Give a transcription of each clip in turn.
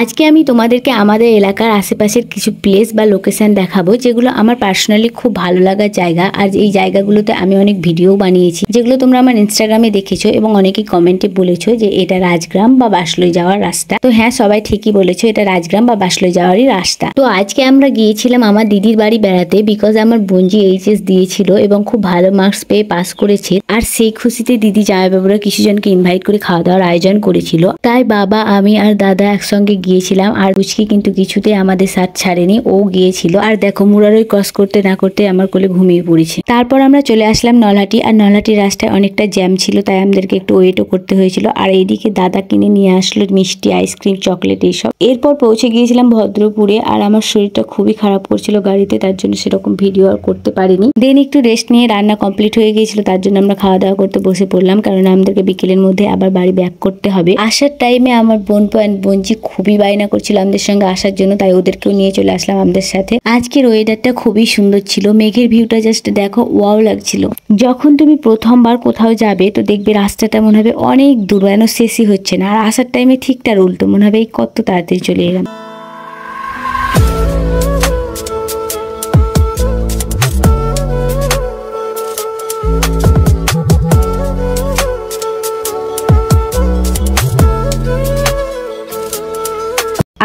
আজকে আমি তোমাদেরকে আমাদের এলাকার আশেপাশের কিছু প্লেস বা লোকেশান দেখাবো যেগুলো আমার পার্সোনালি খুব ভালো লাগার জায়গা আর এই জায়গাগুলোতে আমি অনেক ভিডিও বানিয়েছি যেগুলো তোমরা আমার ইনস্টাগ্রামে দেখেছো এবং অনেকেই কমেন্টে বলেছো যে এটা রাজগ্রাম বা বাসলই যাওয়ার রাস্তা তো হ্যাঁ সবাই ঠিকই বলেছো এটা রাজগ্রাম বা বাসলই যাওয়ারই রাস্তা তো আজকে আমরা গিয়েছিলাম আমার দিদির বাড়ি বেড়াতে বিকজ আমার বোনজি এইচএস দিয়েছিল এবং খুব ভালো মার্কস পেয়ে পাস করেছে আর সেই খুশিতে দিদি জামাইবাবুরা কিছুজনকে ইনভাইট করে খাওয়া দাওয়ার আয়োজন করেছিল তাই বাবা আমি আর দাদা একসঙ্গে গিয়েছিলাম আর পুচকি কিন্তু কিছুতে আমাদের সাথ ছাড়েনি ও গিয়েছিল আর দেখো মুরারই ক্রস করতে না করতে আমার কোলে ঘুমিয়ে পড়েছে তারপর আমরা চলে আসলাম নলহাটি আর নলহাটির রাস্তায় অনেকটা জ্যাম ছিল তাই আমাদেরকে একটু ওয়েটও করতে হয়েছিল আর এইদিকে দাদা কিনে নিয়ে আসলো মিষ্টি আইসক্রিম চকলেট এইসব এরপর পৌঁছে গিয়েছিলাম ভদ্রপুরে আর আমার শরীরটা খুবই খারাপ করছিল গাড়িতে তার জন্য সেরকম ভিডিও আর করতে পারিনি দেন একটু রেস্ট নিয়ে রান্না কমপ্লিট হয়ে গিয়েছিল তার জন্য আমরা খাওয়া দাওয়া করতে বসে পড়লাম কারণ আমাদেরকে বিকেলের মধ্যে আবার বাড়ি ব্যাক করতে হবে আসার টাইমে আমার বোন পয়েন্ট বোনজি খুবই বায়না করছিল আমাদের সঙ্গে আসার জন্য তাই ওদেরকেও নিয়ে চলে আসলাম আমাদের সাথে আজকের ওয়েদারটা খুবই সুন্দর ছিল মেঘের ভিউটা জাস্ট দেখো ওয়াও লাগছিল যখন তুমি প্রথমবার কোথাও যাবে তো দেখবে রাস্তাটা মনে হবে অনেক দূর এন শেষই হচ্ছে না আর আসার টাইমে ঠিকঠাক উল্টো মনে হবে এই কত তাড়াতাড়ি চলে এলাম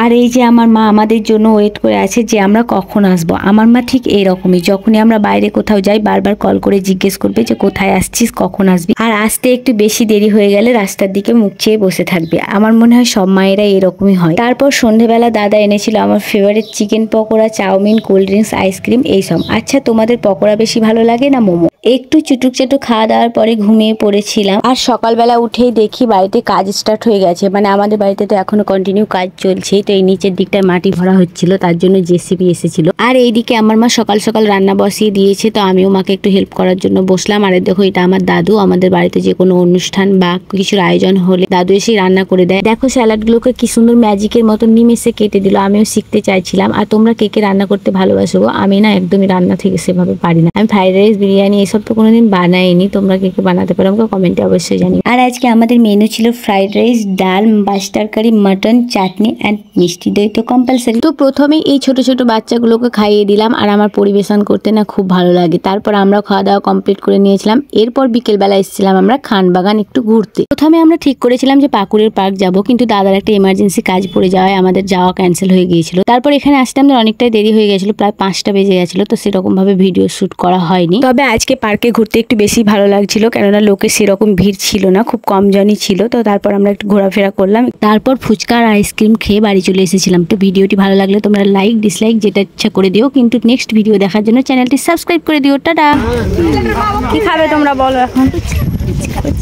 আর এই যে আমার মা আমাদের জন্য ওয়েট করে আছে যে আমরা কখন আসব আমার মা ঠিক এরকমই যখনই আমরা বাইরে কোথাও যাই বারবার কল করে জিজ্ঞেস করবে যে কোথায় আসছিস কখন আসবি আর আসতে একটু বেশি দেরি হয়ে গেলে রাস্তার দিকে মুখ চেয়ে বসে থাকবে আমার মনে হয় সব মায়েরা এরকমই হয় তারপর সন্ধেবেলা দাদা এনেছিল আমার favourite chicken pakora chowmein cold drinks ice cream এইসব আচ্ছা তোমাদের পকোড়া বেশি ভালো লাগে না মোমো একটু চুটুক চুটুক খাওয়া দাওয়ার পরে ঘুমিয়ে পড়েছিলাম আর সকালবেলা উঠেই দেখি বাড়িতে কাজ স্টার্ট হয়ে গেছে মানে আমাদের বাড়িতে তো এখনো কন্টিনিউ কাজ চলছে তো এই নিচের দিকটায় মাটি ভরা হচ্ছিল তার জন্য জেসিপি এসেছিল আর এইদিকে আমার মা সকাল সকাল রান্না বসিয়ে দিয়েছে তো আমিও মাকে একটু হেল্প করার জন্য বসলাম আর দেখো এটা আমার দাদু আমাদের বাড়িতে যে কোনো অনুষ্ঠান বা কিছুর আয়োজন হলে দাদু এসেই রান্না করে দেয় দেখো স্যালাডগুলোকে কি সুন্দর ম্যাজিকের মতো নিমেষে কেটে দিল আমিও শিখতে চাইছিলাম আর তোমরা কে কে রান্না করতে ভালোবাসবো আমি না একদমই রান্না থেকে সেভাবে পারি না আমি ফ্রাইড রাইস বিরিয়ানি এসব তো কোনোদিন বানাইনি তোমরা কি কি বানাতে পারো আমাকে কমেন্টে অবশ্যই জানি আর আজকে আমাদের মেনু ছিল ফ্রাইড রাইস ডাল মাছ তরকারি মাটন চাটনি অ্যান্ড মিষ্টি দই তো কম্পালসারি তো প্রথমে এই ছোট ছোট বাচ্চাগুলোকে খাইয়ে দিলাম আর আমার পরিবেশন করতে না খুব ভালো লাগে তারপর আমরা খাওয়া দাওয়া কমপ্লিট করে নিয়েছিলাম এরপর বিকেলবেলা এসেছিলাম আমরা খানবাগান একটু ঘুরতে প্রথমে আমরা ঠিক করেছিলাম যে পাকুরের পার্ক যাব কিন্তু দাদার একটা এমার্জেন্সি কাজ পড়ে যাওয়ায় আমাদের যাওয়া ক্যান্সেল হয়ে গিয়েছিল তারপর এখানে আসতে আমাদের অনেকটাই দেরি হয়ে গেছিলো প্রায় পাঁচটা বেজে গেছিল তো সেরকমভাবে ভিডিও শ্যুট করা হয়নি তবে আজকে পার্কে ঘুরতে একটু বেশি ভালো লাগছিল কেননা লোকে সেরকম ভিড় ছিল না খুব কম জনই ছিল তো তারপর আমরা একটু ঘোরাফেরা করলাম তারপর ফুচকা আর আইসক্রিম খেয়ে বাড়ি চলে এসেছিলাম তো ভিডিওটি ভালো লাগলে তোমরা লাইক ডিসলাইক যেটা ইচ্ছা করে দিও কিন্তু নেক্সট ভিডিও দেখার জন্য চ্যানেলটি সাবস্ক্রাইব করে দিও টাটা কি খাবে তোমরা বলো এখন